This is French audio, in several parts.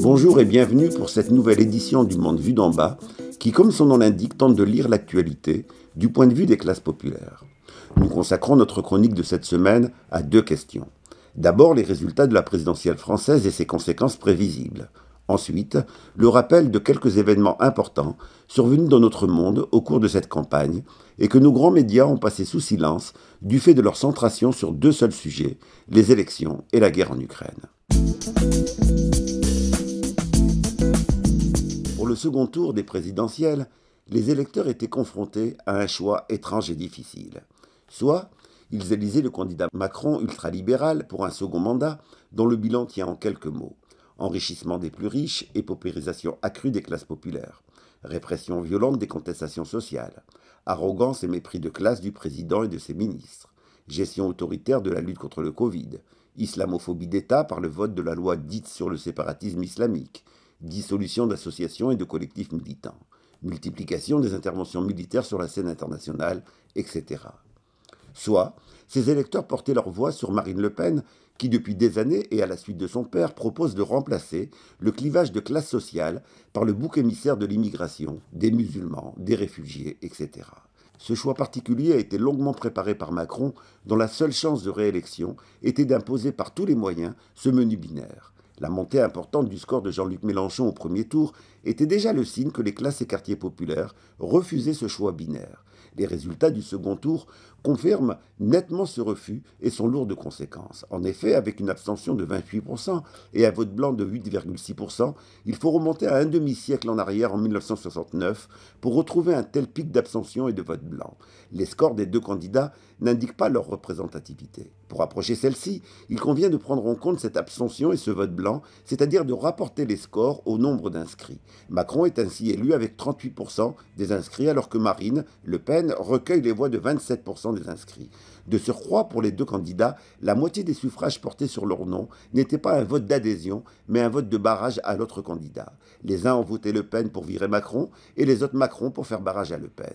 Bonjour et bienvenue pour cette nouvelle édition du Monde vu d'en bas, qui, comme son nom l'indique, tente de lire l'actualité du point de vue des classes populaires. Nous consacrons notre chronique de cette semaine à deux questions. D'abord, les résultats de la présidentielle française et ses conséquences prévisibles. Ensuite, le rappel de quelques événements importants survenus dans notre monde au cours de cette campagne et que nos grands médias ont passé sous silence du fait de leur centration sur deux seuls sujets, les élections et la guerre en Ukraine. Pour le second tour des présidentielles, les électeurs étaient confrontés à un choix étrange et difficile. Soit ils élisaient le candidat Macron ultralibéral pour un second mandat dont le bilan tient en quelques mots enrichissement des plus riches et paupérisation accrue des classes populaires, répression violente des contestations sociales, arrogance et mépris de classe du président et de ses ministres, gestion autoritaire de la lutte contre le Covid, islamophobie d'État par le vote de la loi dite sur le séparatisme islamique, dissolution d'associations et de collectifs militants, multiplication des interventions militaires sur la scène internationale, etc. Soit, ces électeurs portaient leur voix sur Marine Le Pen qui depuis des années et à la suite de son père propose de remplacer le clivage de classe sociale par le bouc émissaire de l'immigration, des musulmans, des réfugiés, etc. Ce choix particulier a été longuement préparé par Macron, dont la seule chance de réélection était d'imposer par tous les moyens ce menu binaire. La montée importante du score de Jean-Luc Mélenchon au premier tour était déjà le signe que les classes et quartiers populaires refusaient ce choix binaire. Les résultats du second tour confirment nettement ce refus et sont lourds de conséquences. En effet, avec une abstention de 28% et un vote blanc de 8,6%, il faut remonter à un demi-siècle en arrière en 1969 pour retrouver un tel pic d'abstention et de vote blanc. Les scores des deux candidats n'indiquent pas leur représentativité. Pour approcher celle-ci, il convient de prendre en compte cette abstention et ce vote blanc, c'est-à-dire de rapporter les scores au nombre d'inscrits. Macron est ainsi élu avec 38% des inscrits alors que Marine, Le recueille les voix de 27% des inscrits. De surcroît, pour les deux candidats, la moitié des suffrages portés sur leur nom n'était pas un vote d'adhésion, mais un vote de barrage à l'autre candidat. Les uns ont voté Le Pen pour virer Macron et les autres Macron pour faire barrage à Le Pen.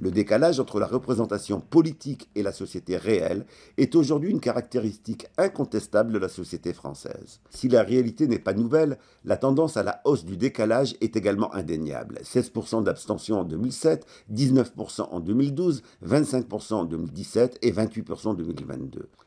Le décalage entre la représentation politique et la société réelle est aujourd'hui une caractéristique incontestable de la société française. Si la réalité n'est pas nouvelle, la tendance à la hausse du décalage est également indéniable. 16% d'abstention en 2007, 19% en 2012, 25% en 2017 et 28%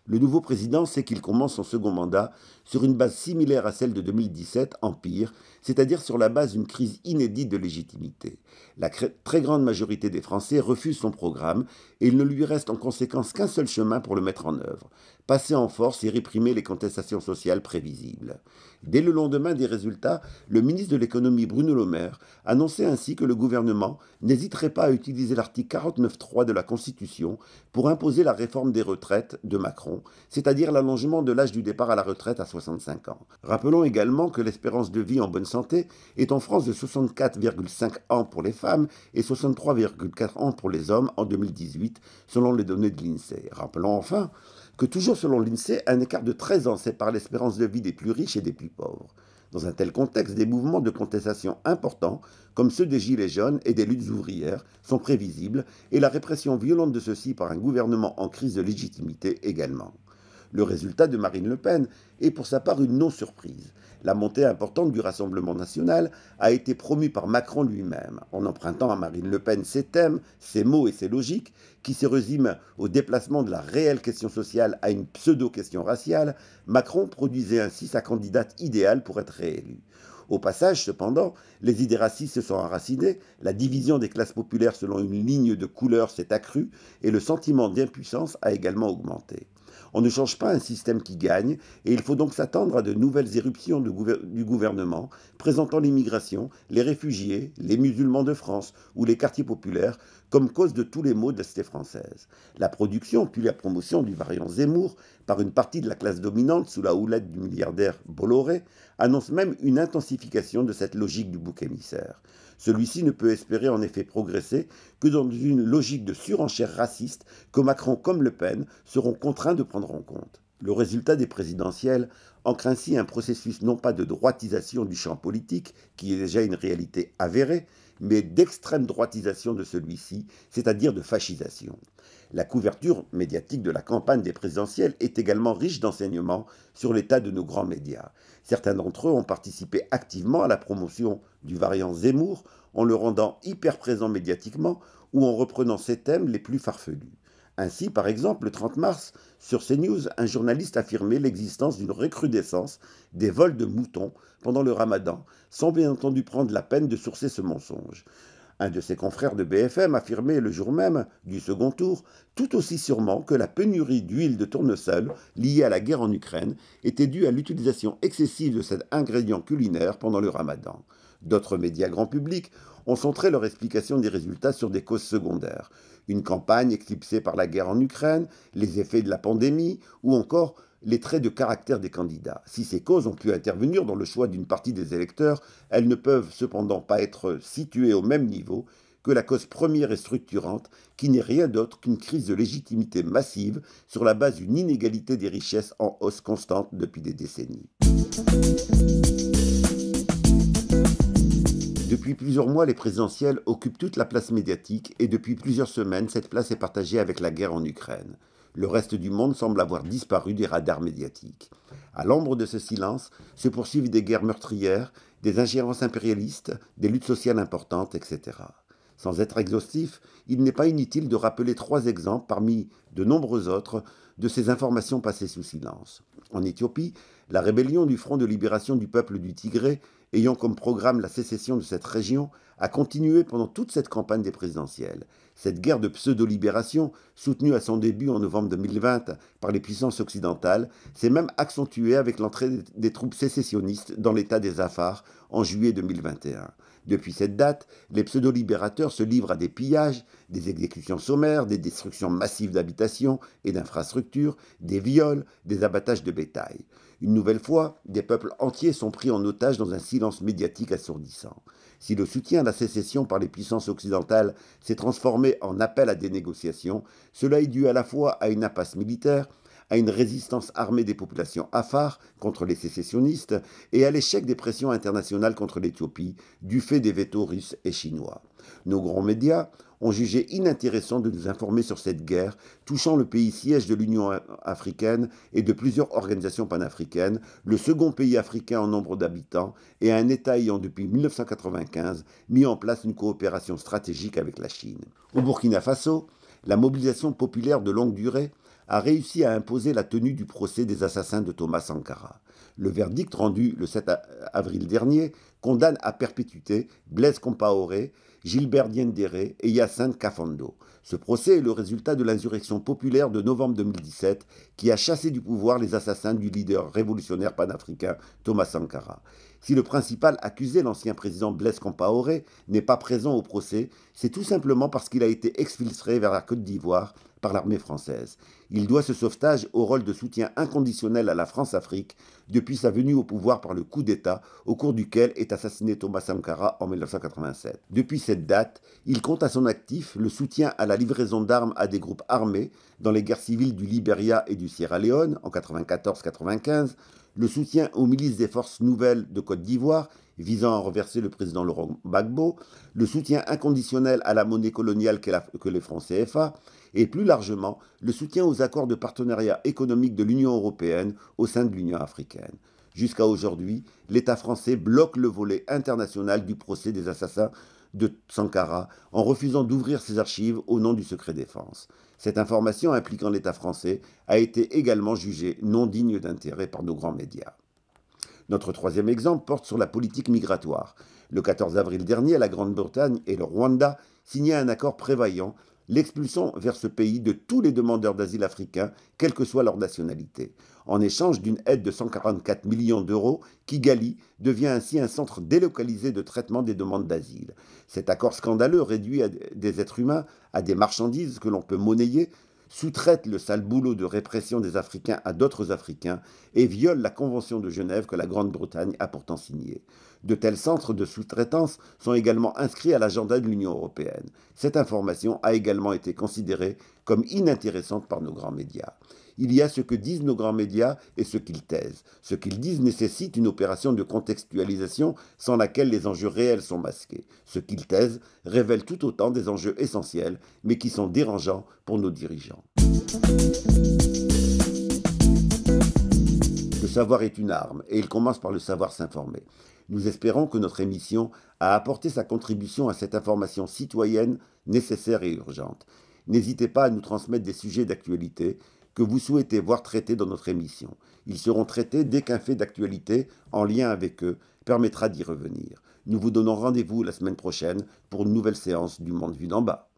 le nouveau président sait qu'il commence son second mandat sur une base similaire à celle de 2017, en pire, c'est-à-dire sur la base d'une crise inédite de légitimité. La très grande majorité des Français refuse son programme et il ne lui reste en conséquence qu'un seul chemin pour le mettre en œuvre, passer en force et réprimer les contestations sociales prévisibles. Dès le lendemain des résultats, le ministre de l'économie Bruno Le Maire annonçait ainsi que le gouvernement n'hésiterait pas à utiliser l'article 49.3 de la Constitution pour imposer la réforme des retraites de Macron, c'est-à-dire l'allongement de l'âge du départ à la retraite à 65 ans. Rappelons également que l'espérance de vie en bonne santé est en France de 64,5 ans pour les femmes et 63,4 ans pour les hommes en 2018, selon les données de l'INSEE. Rappelons enfin que toujours selon l'INSEE, un écart de 13 ans sépare l'espérance de vie des plus riches et des plus pauvres. Dans un tel contexte, des mouvements de contestation importants, comme ceux des Gilets jaunes et des luttes ouvrières, sont prévisibles, et la répression violente de ceux-ci par un gouvernement en crise de légitimité également le résultat de Marine Le Pen est pour sa part une non-surprise. La montée importante du Rassemblement national a été promue par Macron lui-même, en empruntant à Marine Le Pen ses thèmes, ses mots et ses logiques, qui se résument au déplacement de la réelle question sociale à une pseudo-question raciale. Macron produisait ainsi sa candidate idéale pour être réélu. Au passage, cependant, les idées racistes se sont enracinées, la division des classes populaires selon une ligne de couleur s'est accrue et le sentiment d'impuissance a également augmenté. On ne change pas un système qui gagne, et il faut donc s'attendre à de nouvelles éruptions du gouvernement présentant l'immigration, les réfugiés, les musulmans de France ou les quartiers populaires comme cause de tous les maux de la cité française. La production, puis la promotion du variant Zemmour par une partie de la classe dominante sous la houlette du milliardaire Bolloré annonce même une intensification de cette logique du bouc émissaire. Celui-ci ne peut espérer en effet progresser que dans une logique de surenchère raciste que Macron comme Le Pen seront contraints de prendre en compte. Le résultat des présidentielles ancre ainsi un processus non pas de droitisation du champ politique, qui est déjà une réalité avérée, mais d'extrême droitisation de celui-ci, c'est-à-dire de fascisation. La couverture médiatique de la campagne des présidentielles est également riche d'enseignements sur l'état de nos grands médias. Certains d'entre eux ont participé activement à la promotion du variant Zemmour en le rendant hyper présent médiatiquement ou en reprenant ses thèmes les plus farfelus. Ainsi, par exemple, le 30 mars, sur CNews, un journaliste affirmait l'existence d'une recrudescence des vols de moutons pendant le ramadan, sans bien entendu prendre la peine de sourcer ce mensonge. Un de ses confrères de BFM affirmait le jour même du second tour, tout aussi sûrement que la pénurie d'huile de tournesol liée à la guerre en Ukraine était due à l'utilisation excessive de cet ingrédient culinaire pendant le ramadan d'autres médias grand public ont centré leur explication des résultats sur des causes secondaires. Une campagne éclipsée par la guerre en Ukraine, les effets de la pandémie ou encore les traits de caractère des candidats. Si ces causes ont pu intervenir dans le choix d'une partie des électeurs, elles ne peuvent cependant pas être situées au même niveau que la cause première et structurante, qui n'est rien d'autre qu'une crise de légitimité massive sur la base d'une inégalité des richesses en hausse constante depuis des décennies. Depuis plusieurs mois, les présidentielles occupent toute la place médiatique et depuis plusieurs semaines, cette place est partagée avec la guerre en Ukraine. Le reste du monde semble avoir disparu des radars médiatiques. À l'ombre de ce silence se poursuivent des guerres meurtrières, des ingérences impérialistes, des luttes sociales importantes, etc. Sans être exhaustif, il n'est pas inutile de rappeler trois exemples parmi de nombreux autres de ces informations passées sous silence. En Éthiopie, la rébellion du Front de libération du peuple du Tigré ayant comme programme la sécession de cette région, a continué pendant toute cette campagne des présidentielles. Cette guerre de pseudo-libération, soutenue à son début en novembre 2020 par les puissances occidentales, s'est même accentuée avec l'entrée des troupes sécessionnistes dans l'état des Afars en juillet 2021. Depuis cette date, les pseudo-libérateurs se livrent à des pillages, des exécutions sommaires, des destructions massives d'habitations et d'infrastructures, des viols, des abattages de bétail. Une nouvelle fois, des peuples entiers sont pris en otage dans un silence médiatique assourdissant. Si le soutien à la sécession par les puissances occidentales s'est transformé en appel à des négociations, cela est dû à la fois à une impasse militaire, à une résistance armée des populations afares contre les sécessionnistes et à l'échec des pressions internationales contre l'Éthiopie du fait des veto russes et chinois. Nos grands médias ont jugé inintéressant de nous informer sur cette guerre touchant le pays siège de l'Union africaine et de plusieurs organisations panafricaines, le second pays africain en nombre d'habitants et un État ayant depuis 1995 mis en place une coopération stratégique avec la Chine. Au Burkina Faso, la mobilisation populaire de longue durée a réussi à imposer la tenue du procès des assassins de Thomas Sankara. Le verdict rendu le 7 avril dernier condamne à perpétuité Blaise Compaoré, Gilbert Diendéré et Yacine Cafando. Ce procès est le résultat de l'insurrection populaire de novembre 2017 qui a chassé du pouvoir les assassins du leader révolutionnaire panafricain Thomas Sankara. Si le principal accusé, l'ancien président Blaise Compaoré, n'est pas présent au procès, c'est tout simplement parce qu'il a été exfiltré vers la Côte d'Ivoire l'armée française. Il doit ce sauvetage au rôle de soutien inconditionnel à la France-Afrique depuis sa venue au pouvoir par le coup d'État au cours duquel est assassiné Thomas Sankara en 1987. Depuis cette date, il compte à son actif le soutien à la livraison d'armes à des groupes armés dans les guerres civiles du Liberia et du Sierra Leone en 94-95, le soutien aux milices des forces nouvelles de Côte d'Ivoire visant à renverser le président Laurent Gbagbo, le soutien inconditionnel à la monnaie coloniale que les Français fa, et plus largement le soutien aux accords de partenariat économique de l'Union européenne au sein de l'Union africaine. Jusqu'à aujourd'hui, l'État français bloque le volet international du procès des assassins de Sankara en refusant d'ouvrir ses archives au nom du secret défense. Cette information impliquant l'État français a été également jugée non digne d'intérêt par nos grands médias. Notre troisième exemple porte sur la politique migratoire. Le 14 avril dernier, la Grande-Bretagne et le Rwanda signaient un accord prévoyant l'expulsion vers ce pays de tous les demandeurs d'asile africains, quelle que soit leur nationalité. En échange d'une aide de 144 millions d'euros, Kigali devient ainsi un centre délocalisé de traitement des demandes d'asile. Cet accord scandaleux réduit des êtres humains à des marchandises que l'on peut monnayer sous-traite le sale boulot de répression des Africains à d'autres Africains et viole la Convention de Genève que la Grande-Bretagne a pourtant signée. De tels centres de sous-traitance sont également inscrits à l'agenda de l'Union européenne. Cette information a également été considérée comme inintéressante par nos grands médias il y a ce que disent nos grands médias et ce qu'ils taisent. Ce qu'ils disent nécessite une opération de contextualisation sans laquelle les enjeux réels sont masqués. Ce qu'ils taisent révèle tout autant des enjeux essentiels, mais qui sont dérangeants pour nos dirigeants. Le savoir est une arme, et il commence par le savoir s'informer. Nous espérons que notre émission a apporté sa contribution à cette information citoyenne nécessaire et urgente. N'hésitez pas à nous transmettre des sujets d'actualité, que vous souhaitez voir traités dans notre émission. Ils seront traités dès qu'un fait d'actualité en lien avec eux permettra d'y revenir. Nous vous donnons rendez-vous la semaine prochaine pour une nouvelle séance du Monde vu d'en bas.